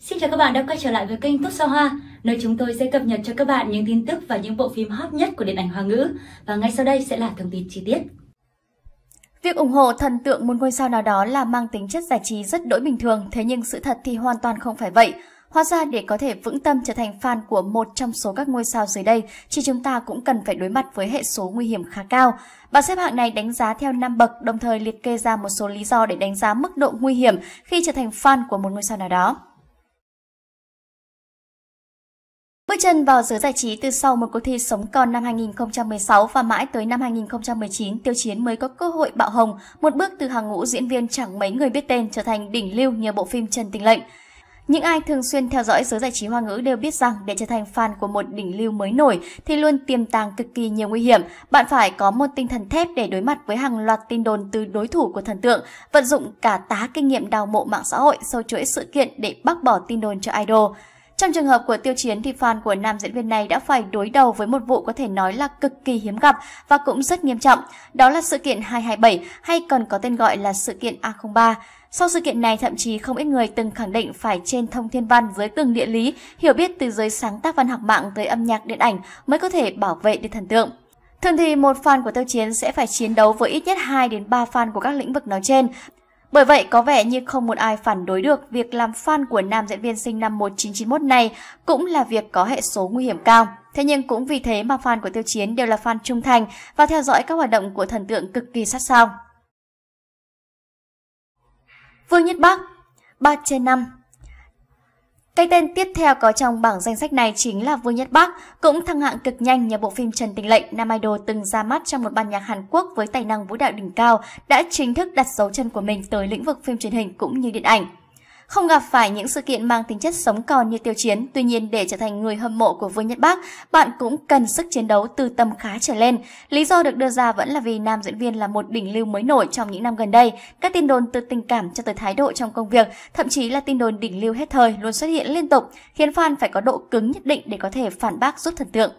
Xin chào các bạn đã quay trở lại với kênh tốt Sao Hoa, nơi chúng tôi sẽ cập nhật cho các bạn những tin tức và những bộ phim hot nhất của điện ảnh Hoa ngữ. Và ngay sau đây sẽ là thông tin chi tiết. Việc ủng hộ thần tượng một ngôi sao nào đó là mang tính chất giải trí rất đỗi bình thường, thế nhưng sự thật thì hoàn toàn không phải vậy. Hóa ra để có thể vững tâm trở thành fan của một trong số các ngôi sao dưới đây, thì chúng ta cũng cần phải đối mặt với hệ số nguy hiểm khá cao. Bảng xếp hạng này đánh giá theo năm bậc, đồng thời liệt kê ra một số lý do để đánh giá mức độ nguy hiểm khi trở thành fan của một ngôi sao nào đó. Bước chân vào giới giải trí từ sau một cuộc thi sống còn năm 2016 và mãi tới năm 2019, Tiêu Chiến mới có cơ hội bạo hồng, một bước từ hàng ngũ diễn viên chẳng mấy người biết tên trở thành đỉnh lưu nhờ bộ phim Trần Tình Lệnh. Những ai thường xuyên theo dõi giới giải trí hoa ngữ đều biết rằng để trở thành fan của một đỉnh lưu mới nổi thì luôn tiềm tàng cực kỳ nhiều nguy hiểm. Bạn phải có một tinh thần thép để đối mặt với hàng loạt tin đồn từ đối thủ của thần tượng, vận dụng cả tá kinh nghiệm đào mộ mạng xã hội, sâu chuỗi sự kiện để bác bỏ tin đồn cho idol. Trong trường hợp của Tiêu Chiến thì fan của nam diễn viên này đã phải đối đầu với một vụ có thể nói là cực kỳ hiếm gặp và cũng rất nghiêm trọng, đó là sự kiện 227 hay còn có tên gọi là sự kiện A03. Sau sự kiện này, thậm chí không ít người từng khẳng định phải trên thông thiên văn dưới từng địa lý, hiểu biết từ giới sáng tác văn học mạng tới âm nhạc điện ảnh mới có thể bảo vệ được thần tượng. Thường thì một fan của tiêu chiến sẽ phải chiến đấu với ít nhất 2 đến 3 fan của các lĩnh vực nói trên bởi vậy có vẻ như không một ai phản đối được việc làm fan của nam diễn viên sinh năm 1991 này cũng là việc có hệ số nguy hiểm cao. Thế nhưng cũng vì thế mà fan của Tiêu Chiến đều là fan trung thành và theo dõi các hoạt động của thần tượng cực kỳ sát sao. Vương Nhất Bắc 3 trên 5 cái tên tiếp theo có trong bảng danh sách này chính là Vương Nhất Bắc, cũng thăng hạng cực nhanh nhờ bộ phim Trần Tình Lệnh Nam Idol từng ra mắt trong một ban nhạc Hàn Quốc với tài năng vũ đạo đỉnh cao đã chính thức đặt dấu chân của mình tới lĩnh vực phim truyền hình cũng như điện ảnh. Không gặp phải những sự kiện mang tính chất sống còn như tiêu chiến, tuy nhiên để trở thành người hâm mộ của Vương Nhất Bác, bạn cũng cần sức chiến đấu từ tầm khá trở lên. Lý do được đưa ra vẫn là vì nam diễn viên là một đỉnh lưu mới nổi trong những năm gần đây. Các tin đồn từ tình cảm cho tới thái độ trong công việc, thậm chí là tin đồn đỉnh lưu hết thời luôn xuất hiện liên tục, khiến fan phải có độ cứng nhất định để có thể phản bác giúp thần tượng.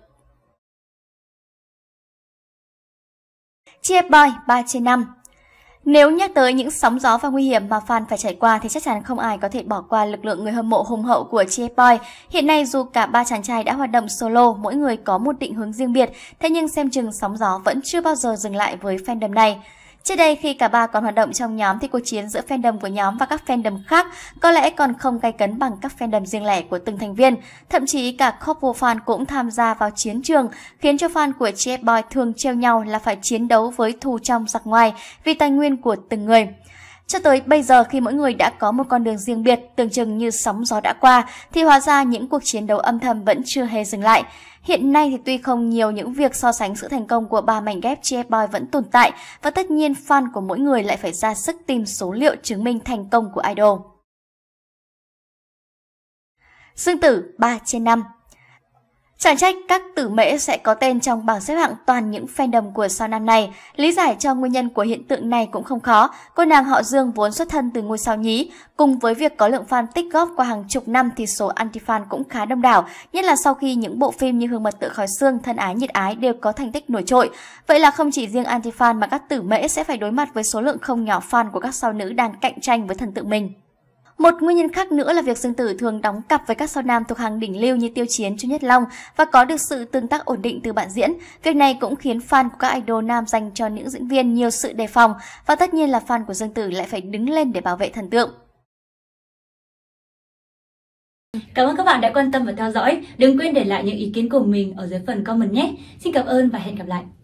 Chia boy 3 trên 5 nếu nhắc tới những sóng gió và nguy hiểm mà fan phải trải qua thì chắc chắn không ai có thể bỏ qua lực lượng người hâm mộ hùng hậu của Chie Hiện nay dù cả ba chàng trai đã hoạt động solo, mỗi người có một định hướng riêng biệt, thế nhưng xem chừng sóng gió vẫn chưa bao giờ dừng lại với fandom này. Trước đây khi cả ba còn hoạt động trong nhóm thì cuộc chiến giữa fandom của nhóm và các fandom khác có lẽ còn không gay cấn bằng các fandom riêng lẻ của từng thành viên. Thậm chí cả couple fan cũng tham gia vào chiến trường, khiến cho fan của GF Boy thường treo nhau là phải chiến đấu với thù trong giặc ngoài vì tài nguyên của từng người. Cho tới bây giờ khi mỗi người đã có một con đường riêng biệt, tưởng chừng như sóng gió đã qua, thì hóa ra những cuộc chiến đấu âm thầm vẫn chưa hề dừng lại. Hiện nay thì tuy không nhiều những việc so sánh sự thành công của ba mảnh ghép Chef Boy vẫn tồn tại và tất nhiên fan của mỗi người lại phải ra sức tìm số liệu chứng minh thành công của idol. Dương Tử 3 trên 5 Chẳng trách các tử mễ sẽ có tên trong bảng xếp hạng toàn những fandom của sao nam này. Lý giải cho nguyên nhân của hiện tượng này cũng không khó. Cô nàng họ Dương vốn xuất thân từ ngôi sao nhí. Cùng với việc có lượng fan tích góp qua hàng chục năm thì số anti-fan cũng khá đông đảo, nhất là sau khi những bộ phim như Hương mật tự khói xương, Thân ái nhiệt ái đều có thành tích nổi trội. Vậy là không chỉ riêng anti-fan mà các tử mễ sẽ phải đối mặt với số lượng không nhỏ fan của các sao nữ đang cạnh tranh với thần tượng mình. Một nguyên nhân khác nữa là việc Dương Tử thường đóng cặp với các sao nam thuộc hàng đỉnh lưu như Tiêu Chiến, Chu Nhất Long và có được sự tương tác ổn định từ bạn diễn. Việc này cũng khiến fan của các idol nam dành cho những diễn viên nhiều sự đề phòng và tất nhiên là fan của Dương Tử lại phải đứng lên để bảo vệ thần tượng. Cảm ơn các bạn đã quan tâm và theo dõi. Đừng quên để lại những ý kiến của mình ở dưới phần comment nhé. Xin cảm ơn và hẹn gặp lại.